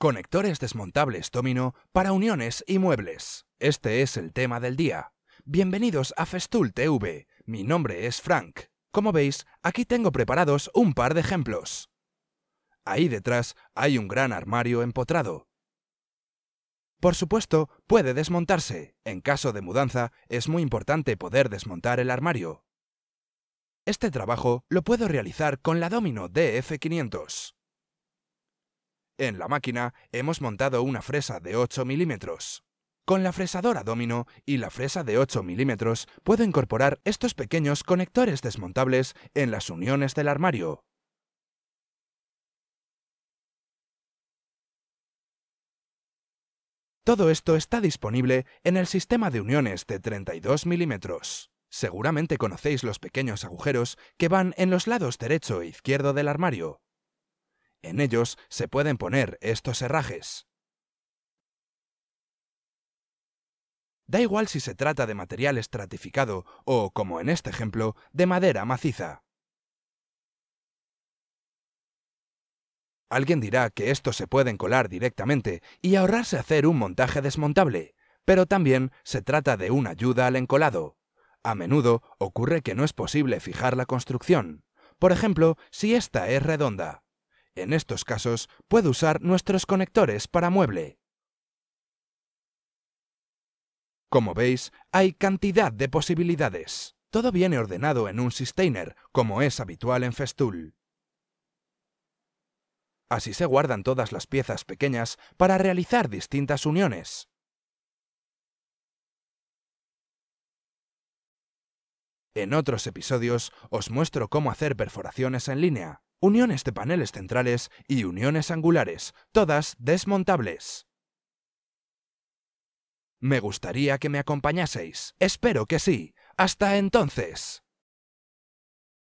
Conectores desmontables Domino para uniones y muebles. Este es el tema del día. Bienvenidos a Festool TV. Mi nombre es Frank. Como veis, aquí tengo preparados un par de ejemplos. Ahí detrás hay un gran armario empotrado. Por supuesto, puede desmontarse. En caso de mudanza, es muy importante poder desmontar el armario. Este trabajo lo puedo realizar con la Domino DF500. En la máquina hemos montado una fresa de 8 milímetros. Con la fresadora domino y la fresa de 8 milímetros puedo incorporar estos pequeños conectores desmontables en las uniones del armario. Todo esto está disponible en el sistema de uniones de 32 milímetros. Seguramente conocéis los pequeños agujeros que van en los lados derecho e izquierdo del armario. En ellos se pueden poner estos herrajes. Da igual si se trata de material estratificado o, como en este ejemplo, de madera maciza. Alguien dirá que esto se pueden colar directamente y ahorrarse hacer un montaje desmontable, pero también se trata de una ayuda al encolado. A menudo ocurre que no es posible fijar la construcción, por ejemplo, si esta es redonda. En estos casos, puedo usar nuestros conectores para mueble. Como veis, hay cantidad de posibilidades. Todo viene ordenado en un sustainer, como es habitual en Festool. Así se guardan todas las piezas pequeñas para realizar distintas uniones. En otros episodios os muestro cómo hacer perforaciones en línea uniones de paneles centrales y uniones angulares, todas desmontables. Me gustaría que me acompañaseis. Espero que sí. Hasta entonces.